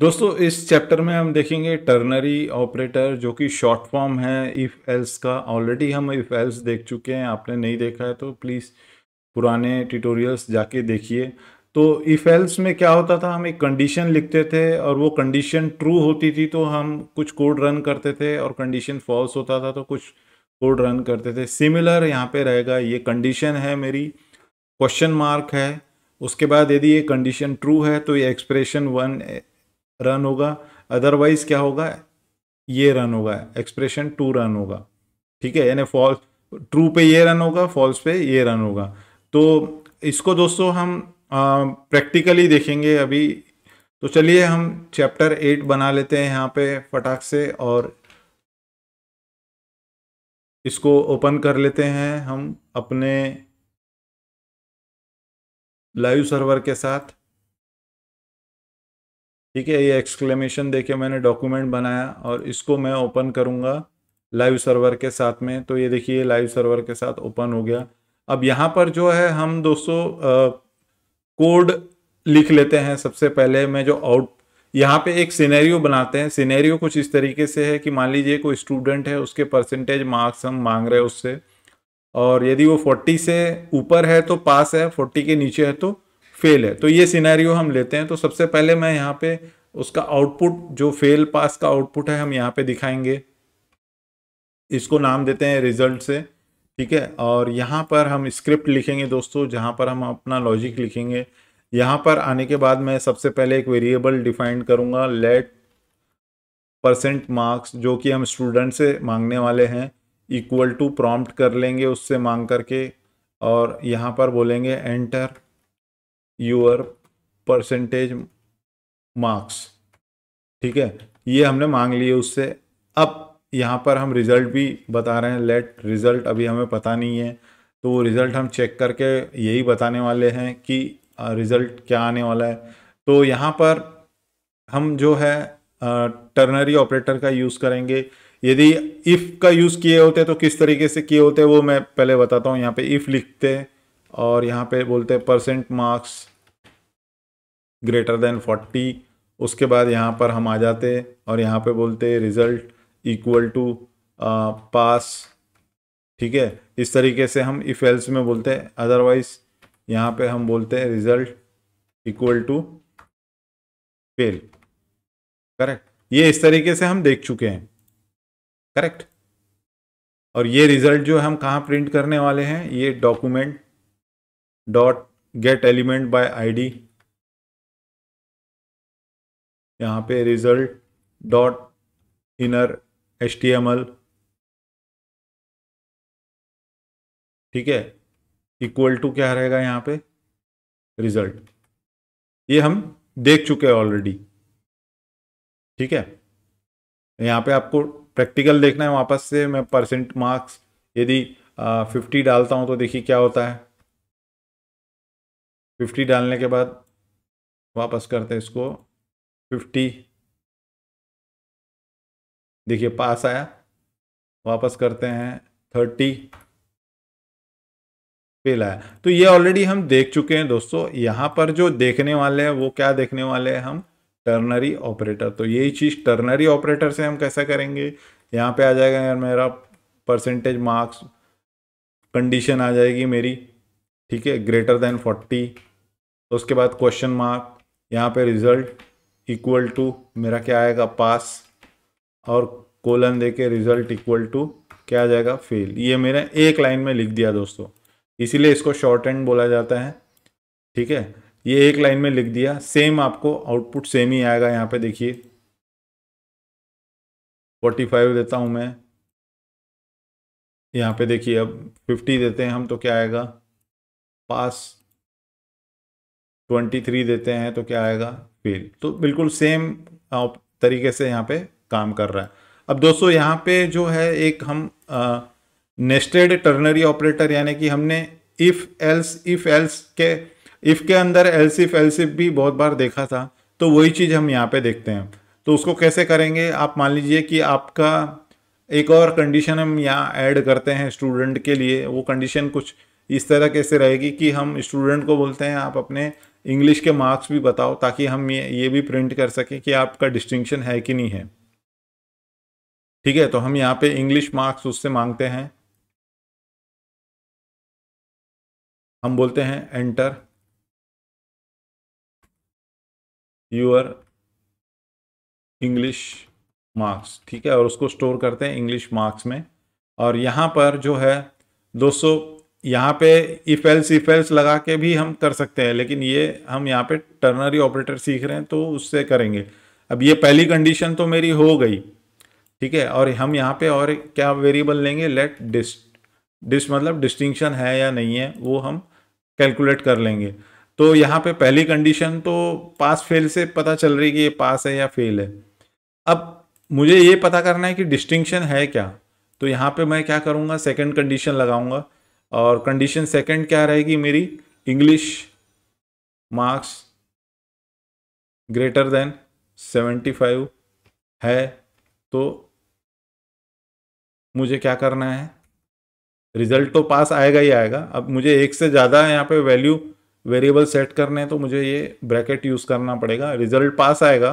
दोस्तों इस चैप्टर में हम देखेंगे टर्नरी ऑपरेटर जो कि शॉर्ट फॉर्म है इफ़ एल्स का ऑलरेडी हम इफ़ एल्स देख चुके हैं आपने नहीं देखा है तो प्लीज़ पुराने ट्यूटोरियल्स जाके देखिए तो इफ़ एल्स में क्या होता था हम एक कंडीशन लिखते थे और वो कंडीशन ट्रू होती थी तो हम कुछ कोड रन करते थे और कंडीशन फॉल्स होता था तो कुछ कोड रन करते थे सिमिलर यहाँ पे रहेगा ये कंडीशन है मेरी क्वेश्चन मार्क है उसके बाद यदि ये कंडीशन ट्रू है तो ये एक्सप्रेशन वन रन होगा अदरवाइज क्या होगा ये रन होगा एक्सप्रेशन टू रन होगा ठीक है यानी फॉल्स ट्रू पे ये रन होगा फॉल्स पे ये रन होगा तो इसको दोस्तों हम प्रैक्टिकली देखेंगे अभी तो चलिए हम चैप्टर एट बना लेते हैं यहाँ पे फटाक से और इसको ओपन कर लेते हैं हम अपने लाइव सर्वर के साथ ठीक है ये एक्सक्लेमेशन देखे मैंने डॉक्यूमेंट बनाया और इसको मैं ओपन करूँगा लाइव सर्वर के साथ में तो ये देखिए लाइव सर्वर के साथ ओपन हो गया अब यहाँ पर जो है हम दोस्तों कोड लिख लेते हैं सबसे पहले मैं जो आउट यहाँ पे एक सिनेरियो बनाते हैं सिनेरियो कुछ इस तरीके से है कि मान लीजिए कोई स्टूडेंट है उसके परसेंटेज मार्क्स हम मांग रहे हैं उससे और यदि वो 40 से ऊपर है तो पास है 40 के नीचे है तो फेल है तो ये सिनेरियो हम लेते हैं तो सबसे पहले मैं यहाँ पे उसका आउटपुट जो फेल पास का आउटपुट है हम यहाँ पे दिखाएंगे इसको नाम देते हैं रिजल्ट से ठीक है और यहाँ पर हम स्क्रिप्ट लिखेंगे दोस्तों जहाँ पर हम अपना लॉजिक लिखेंगे यहाँ पर आने के बाद मैं सबसे पहले एक वेरिएबल डिफाइन करूँगा लेट परसेंट मार्क्स जो कि हम स्टूडेंट से मांगने वाले हैं इक्वल टू प्रॉम्प्ट कर लेंगे उससे मांग करके और यहाँ पर बोलेंगे एंटर यूर परसेंटेज मार्क्स ठीक है ये हमने मांग लिए उससे अब यहाँ पर हम रिज़ल्ट भी बता रहे हैं लेट रिज़ल्ट अभी हमें पता नहीं है तो वो रिज़ल्ट हम चेक करके यही बताने वाले हैं कि रिज़ल्ट क्या आने वाला है तो यहाँ पर हम जो है टर्नरी ऑपरेटर का यूज़ करेंगे यदि इफ़ का यूज़ किए होते तो किस तरीके से किए होते वो मैं पहले बताता हूँ यहाँ पे इफ़ लिखते और यहाँ पे बोलते percent marks greater than forty उसके बाद यहाँ पर हम आ जाते और यहाँ पे बोलते रिज़ल्ट इक्वल टू पास ठीक है इस तरीके से हम इफ़ एल्स में बोलते हैं अदरवाइज यहाँ पे हम बोलते हैं result equal to fail correct ये इस तरीके से हम देख चुके हैं करेक्ट और ये रिज़ल्ट जो हम कहाँ प्रिंट करने वाले हैं ये document dot get element by ID यहाँ पे रिजल्ट डॉट इनर एच ठीक है इक्वल टू क्या रहेगा यहाँ पे रिजल्ट ये हम देख चुके हैं ऑलरेडी ठीक है यहाँ पे आपको प्रैक्टिकल देखना है वापस से मैं परसेंट मार्क्स यदि फिफ्टी डालता हूँ तो देखिए क्या होता है फिफ्टी डालने के बाद वापस करते हैं इसको फिफ्टी देखिए पास आया वापस करते हैं थर्टी फेल आया तो ये ऑलरेडी हम देख चुके हैं दोस्तों यहां पर जो देखने वाले हैं वो क्या देखने वाले हैं हम टर्नरी ऑपरेटर तो यही चीज़ टर्नरी ऑपरेटर से हम कैसा करेंगे यहाँ पे आ जाएगा यार मेरा परसेंटेज मार्क्स कंडीशन आ जाएगी मेरी ठीक है ग्रेटर देन फोर्टी उसके बाद क्वेश्चन मार्क यहाँ पे रिजल्ट इक्वल टू मेरा क्या आएगा पास और कोलन देके रिजल्ट इक्वल टू क्या आ जाएगा फेल ये मैंने एक लाइन में लिख दिया दोस्तों इसीलिए इसको शॉर्ट एंड बोला जाता है ठीक है ये एक लाइन में लिख दिया सेम आपको आउटपुट सेम ही आएगा यहाँ पे देखिए फोर्टी फाइव देता हूँ मैं यहाँ पे देखिए अब फिफ्टी देते हैं हम तो क्या आएगा पास ट्वेंटी थ्री देते हैं तो क्या आएगा फेल तो बिल्कुल सेम तरीके से यहाँ पे काम कर रहा है अब दोस्तों यहाँ पे जो है एक हम नेस्टेड टर्नरी ऑपरेटर यानी कि हमने इफ़ एल्स इफ़ एल्स के इफ़ के अंदर एल्स इफ एल्स इफ भी बहुत बार देखा था तो वही चीज़ हम यहाँ पे देखते हैं तो उसको कैसे करेंगे आप मान लीजिए कि आपका एक और कंडीशन हम यहाँ ऐड करते हैं स्टूडेंट के लिए वो कंडीशन कुछ इस तरह कैसे रहेगी कि हम स्टूडेंट को बोलते हैं आप अपने इंग्लिश के मार्क्स भी बताओ ताकि हम ये ये भी प्रिंट कर सकें कि आपका डिस्टिंक्शन है कि नहीं है ठीक है तो हम यहाँ पे इंग्लिश मार्क्स उससे मांगते हैं हम बोलते हैं एंटर यूर इंग्लिश मार्क्स ठीक है और उसको स्टोर करते हैं इंग्लिश मार्क्स में और यहाँ पर जो है 200 यहाँ पे इफ एल्स इफ एल्स लगा के भी हम कर सकते हैं लेकिन ये हम यहाँ पे टर्नरी ऑपरेटर सीख रहे हैं तो उससे करेंगे अब ये पहली कंडीशन तो मेरी हो गई ठीक है और हम यहाँ पे और क्या वेरिएबल लेंगे लेट डिस्ट डिस्ट मतलब डिस्टिंक्शन है या नहीं है वो हम कैलकुलेट कर लेंगे तो यहाँ पे पहली कंडीशन तो पास फेल से पता चल रही कि ये पास है या फेल है अब मुझे ये पता करना है कि डिस्टिंक्शन है क्या तो यहाँ पे मैं क्या करूँगा सेकंड कंडीशन लगाऊंगा और कंडीशन सेकंड क्या रहेगी मेरी English marks greater than seventy five है तो मुझे क्या करना है रिजल्ट तो पास आएगा ही आएगा अब मुझे एक से ज़्यादा यहाँ पे वैल्यू वेरिएबल सेट करने हैं तो मुझे ये ब्रैकेट यूज़ करना पड़ेगा रिजल्ट पास आएगा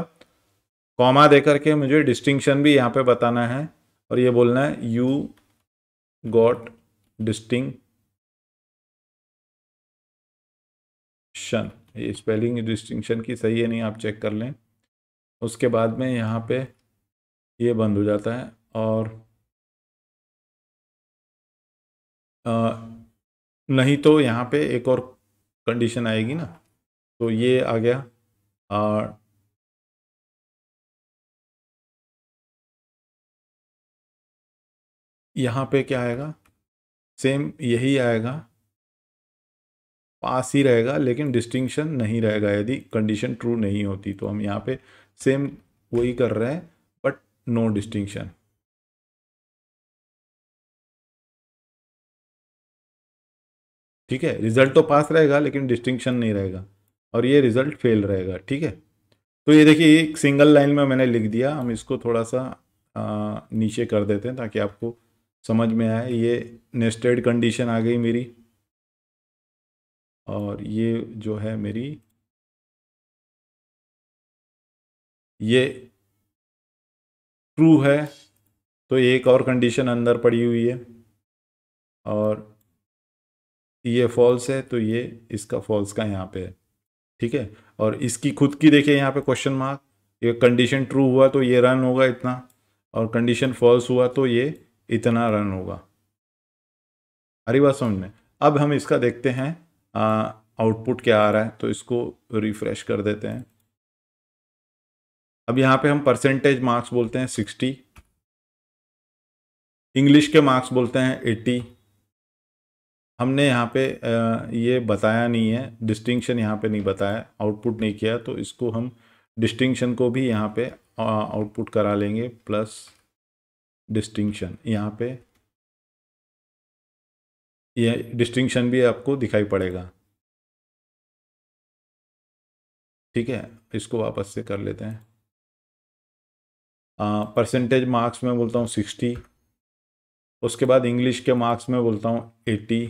कॉमा दे करके मुझे डिस्टिंक्शन भी यहाँ पे बताना है और ये बोलना है यू गॉट डिस्टिंग शन ये स्पेलिंग डिस्टिंक्शन की सही है नहीं आप चेक कर लें उसके बाद में यहाँ पे ये बंद हो जाता है और आ, नहीं तो यहाँ पे एक और कंडीशन आएगी ना तो ये आ गया आ, यहाँ पे क्या आएगा सेम यही आएगा पास ही रहेगा लेकिन डिस्टिंक्शन नहीं रहेगा यदि कंडीशन ट्रू नहीं होती तो हम यहाँ पे सेम वही कर रहे हैं बट नो डिस्टिंक्शन ठीक है रिजल्ट तो पास रहेगा लेकिन डिस्टिंक्शन नहीं रहेगा और ये रिजल्ट फेल रहेगा ठीक है तो ये देखिए एक सिंगल लाइन में मैंने लिख दिया हम इसको थोड़ा सा आ, नीचे कर देते हैं ताकि आपको समझ में आए ये नेस्टेड कंडीशन आ गई मेरी और ये जो है मेरी ये ट्रू है तो एक और कंडीशन अंदर पड़ी हुई है और ये फॉल्स है तो ये इसका फॉल्स का यहाँ पे है ठीक है और इसकी खुद की देखिए यहाँ पे क्वेश्चन मार्क ये कंडीशन ट्रू हुआ तो ये रन होगा इतना और कंडीशन फॉल्स हुआ तो ये इतना रन होगा अरे बात समझ में अब हम इसका देखते हैं आउटपुट क्या आ रहा है तो इसको रिफ्रेश कर देते हैं अब यहाँ पे हम परसेंटेज मार्क्स बोलते हैं सिक्सटी इंग्लिश के मार्क्स बोलते हैं एट्टी हमने यहाँ पे ये बताया नहीं है डिस्टिंक्शन यहाँ पे नहीं बताया आउटपुट नहीं किया तो इसको हम डिस्टिंक्शन को भी यहाँ पे आउटपुट करा लेंगे प्लस डिस्टिंक्शन यहाँ पे ये डिस्टिंक्शन भी आपको दिखाई पड़ेगा ठीक है इसको वापस से कर लेते हैं परसेंटेज मार्क्स में बोलता हूँ सिक्सटी उसके बाद इंग्लिश के मार्क्स में बोलता हूँ एट्टी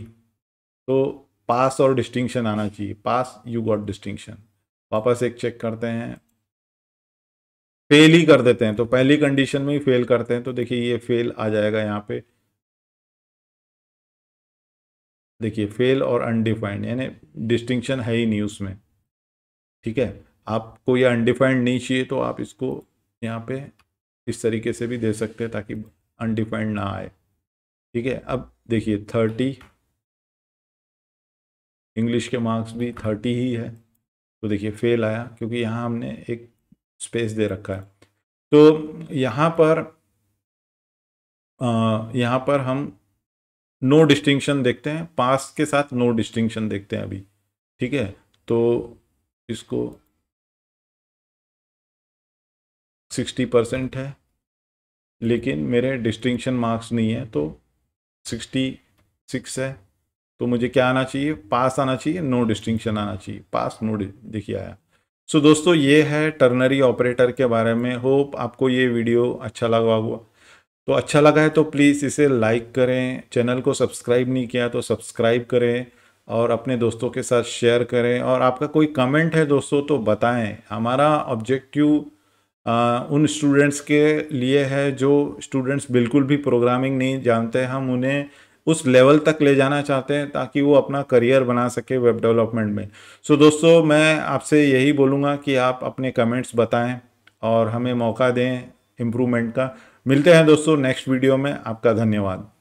तो पास और डिस्टिंक्शन आना चाहिए पास यू गॉट डिस्टिंक्शन वापस एक चेक करते हैं फेल ही कर देते हैं तो पहली कंडीशन में ही फेल करते हैं तो देखिए ये फेल आ जाएगा यहाँ पे देखिए फेल और अनडिफाइंड यानी डिस्टिंक्शन है ही नहीं उसमें ठीक है आपको ये अनडिफाइंड नहीं चाहिए तो आप इसको यहाँ पे इस तरीके से भी दे सकते हैं ताकि अनडिफाइंड ना आए ठीक है अब देखिए थर्टी इंग्लिश के मार्क्स भी थर्टी ही है तो देखिए फेल आया क्योंकि यहाँ हमने एक स्पेस दे रखा है तो यहाँ पर आ, यहाँ पर हम नो डिस्टिंक्शन देखते हैं पास के साथ नो डिस्टिंक्शन देखते हैं अभी ठीक है तो इसको सिक्सटी परसेंट है लेकिन मेरे डिस्टिंक्शन मार्क्स नहीं है तो सिक्सटी सिक्स है तो मुझे क्या आना चाहिए पास आना चाहिए नो डिस्टिंक्शन आना चाहिए पास नो देखिए आया सो so, दोस्तों ये है टर्नरी ऑपरेटर के बारे में होप आपको ये वीडियो अच्छा लगा हुआ तो अच्छा लगा है तो प्लीज़ इसे लाइक करें चैनल को सब्सक्राइब नहीं किया तो सब्सक्राइब करें और अपने दोस्तों के साथ शेयर करें और आपका कोई कमेंट है दोस्तों तो बताएं हमारा ऑब्जेक्टिव उन स्टूडेंट्स के लिए है जो स्टूडेंट्स बिल्कुल भी प्रोग्रामिंग नहीं जानते हम उन्हें उस लेवल तक ले जाना चाहते हैं ताकि वो अपना करियर बना सके वेब डेवलपमेंट में सो so, दोस्तों मैं आपसे यही बोलूँगा कि आप अपने कमेंट्स बताएँ और हमें मौका दें इम्प्रूवमेंट का मिलते हैं दोस्तों नेक्स्ट वीडियो में आपका धन्यवाद